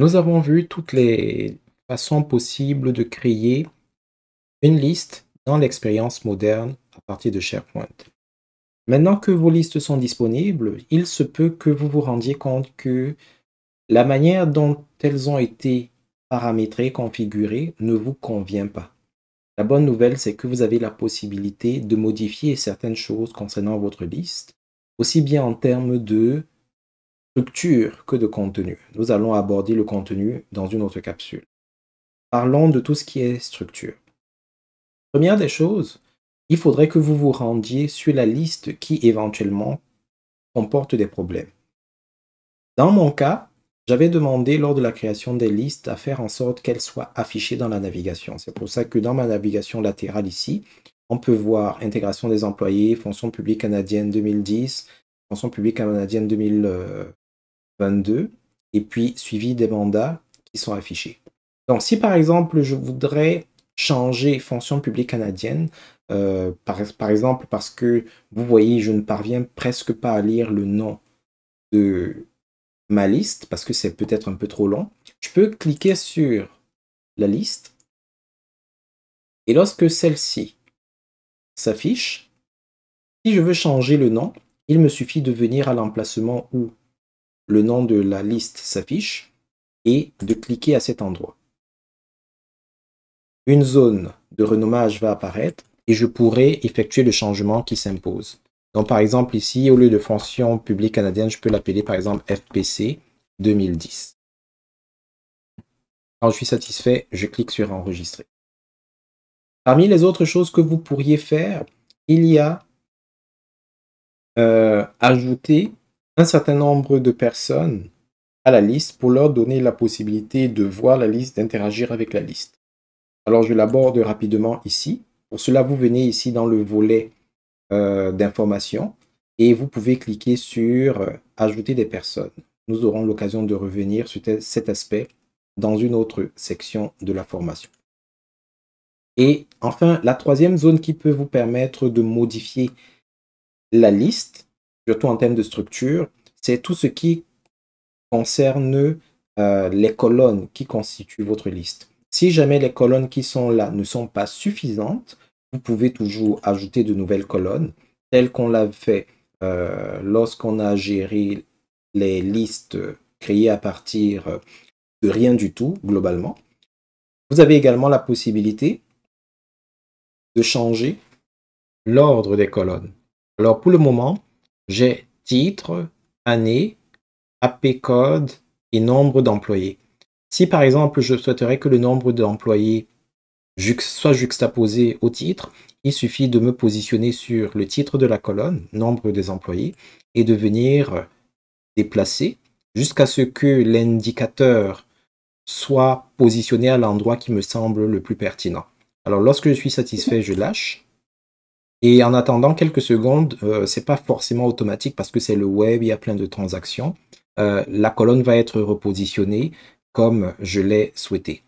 Nous avons vu toutes les façons possibles de créer une liste dans l'expérience moderne à partir de SharePoint. Maintenant que vos listes sont disponibles, il se peut que vous vous rendiez compte que la manière dont elles ont été paramétrées, configurées, ne vous convient pas. La bonne nouvelle, c'est que vous avez la possibilité de modifier certaines choses concernant votre liste, aussi bien en termes de que de contenu. Nous allons aborder le contenu dans une autre capsule. Parlons de tout ce qui est structure. Première des choses, il faudrait que vous vous rendiez sur la liste qui éventuellement comporte des problèmes. Dans mon cas, j'avais demandé lors de la création des listes à faire en sorte qu'elles soient affichées dans la navigation. C'est pour ça que dans ma navigation latérale ici, on peut voir intégration des employés, fonction publique canadienne 2010, fonction publique canadienne 2000, et puis suivi des mandats qui sont affichés. Donc si par exemple je voudrais changer fonction publique canadienne, euh, par, exemple parce que vous voyez, je ne parviens presque pas à lire le nom de ma liste, parce que c'est peut-être un peu trop long, je peux cliquer sur la liste, et lorsque celle-ci s'affiche, si je veux changer le nom, il me suffit de venir à l'emplacement où le nom de la liste s'affiche et de cliquer à cet endroit. Une zone de renommage va apparaître et je pourrai effectuer le changement qui s'impose. Donc par exemple ici, au lieu de fonction publique canadienne, je peux l'appeler par exemple FPC 2010. Quand je suis satisfait, je clique sur enregistrer. Parmi les autres choses que vous pourriez faire, il y a euh, ajouter un certain nombre de personnes à la liste pour leur donner la possibilité de voir la liste, d'interagir avec la liste. Alors je l'aborde rapidement ici. Pour cela, vous venez ici dans le volet euh, d'information et vous pouvez cliquer sur euh, Ajouter des personnes. Nous aurons l'occasion de revenir sur cet aspect dans une autre section de la formation. Et enfin, la troisième zone qui peut vous permettre de modifier la liste, en termes de structure, c'est tout ce qui concerne euh, les colonnes qui constituent votre liste. Si jamais les colonnes qui sont là ne sont pas suffisantes, vous pouvez toujours ajouter de nouvelles colonnes, telles qu'on l'a fait euh, lorsqu'on a géré les listes créées à partir de rien du tout, globalement. Vous avez également la possibilité de changer l'ordre des colonnes. Alors pour le moment, j'ai titre, année, AP code et nombre d'employés. Si par exemple je souhaiterais que le nombre d'employés soit juxtaposé au titre, il suffit de me positionner sur le titre de la colonne, nombre des employés, et de venir déplacer jusqu'à ce que l'indicateur soit positionné à l'endroit qui me semble le plus pertinent. Alors lorsque je suis satisfait, je lâche et en attendant quelques secondes, ce euh, c'est pas forcément automatique parce que c'est le web, il y a plein de transactions. Euh, la colonne va être repositionnée comme je l'ai souhaité.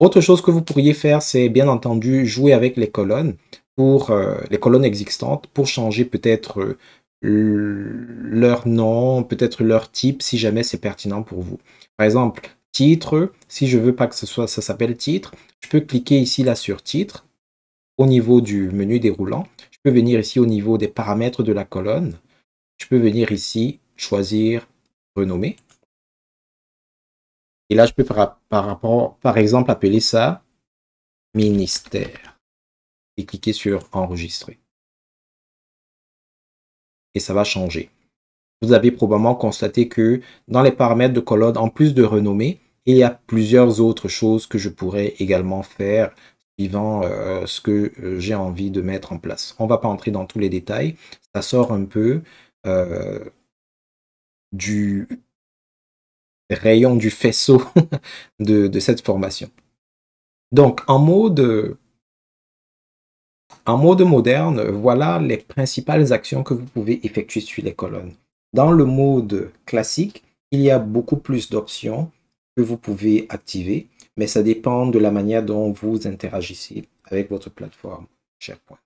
Autre chose que vous pourriez faire, c'est bien entendu jouer avec les colonnes pour euh, les colonnes existantes pour changer peut-être leur nom, peut-être leur type si jamais c'est pertinent pour vous. Par exemple, titre, si je veux pas que ce soit ça s'appelle titre, je peux cliquer ici là sur titre au niveau du menu déroulant. Je peux venir ici au niveau des paramètres de la colonne. Je peux venir ici choisir renommer. Et là, je peux par, par rapport, par exemple, appeler ça ministère et cliquer sur enregistrer. Et ça va changer. Vous avez probablement constaté que dans les paramètres de colonne, en plus de renommée, il y a plusieurs autres choses que je pourrais également faire suivant euh, ce que euh, j'ai envie de mettre en place. On ne va pas entrer dans tous les détails, ça sort un peu euh, du rayon du faisceau de, de, cette formation. Donc en mode, en mode moderne, voilà les principales actions que vous pouvez effectuer sur les colonnes. Dans le mode classique, il y a beaucoup plus d'options que vous pouvez activer mais ça dépend de la manière dont vous interagissez avec votre plateforme SharePoint.